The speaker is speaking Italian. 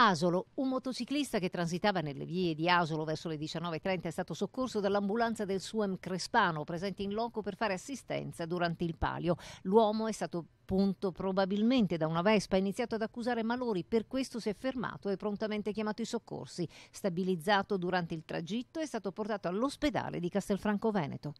Asolo, un motociclista che transitava nelle vie di Asolo verso le 19.30 è stato soccorso dall'ambulanza del SUEM Crespano, presente in loco per fare assistenza durante il palio. L'uomo è stato punto probabilmente da una vespa ha iniziato ad accusare malori, per questo si è fermato e prontamente chiamato i soccorsi. Stabilizzato durante il tragitto è stato portato all'ospedale di Castelfranco Veneto.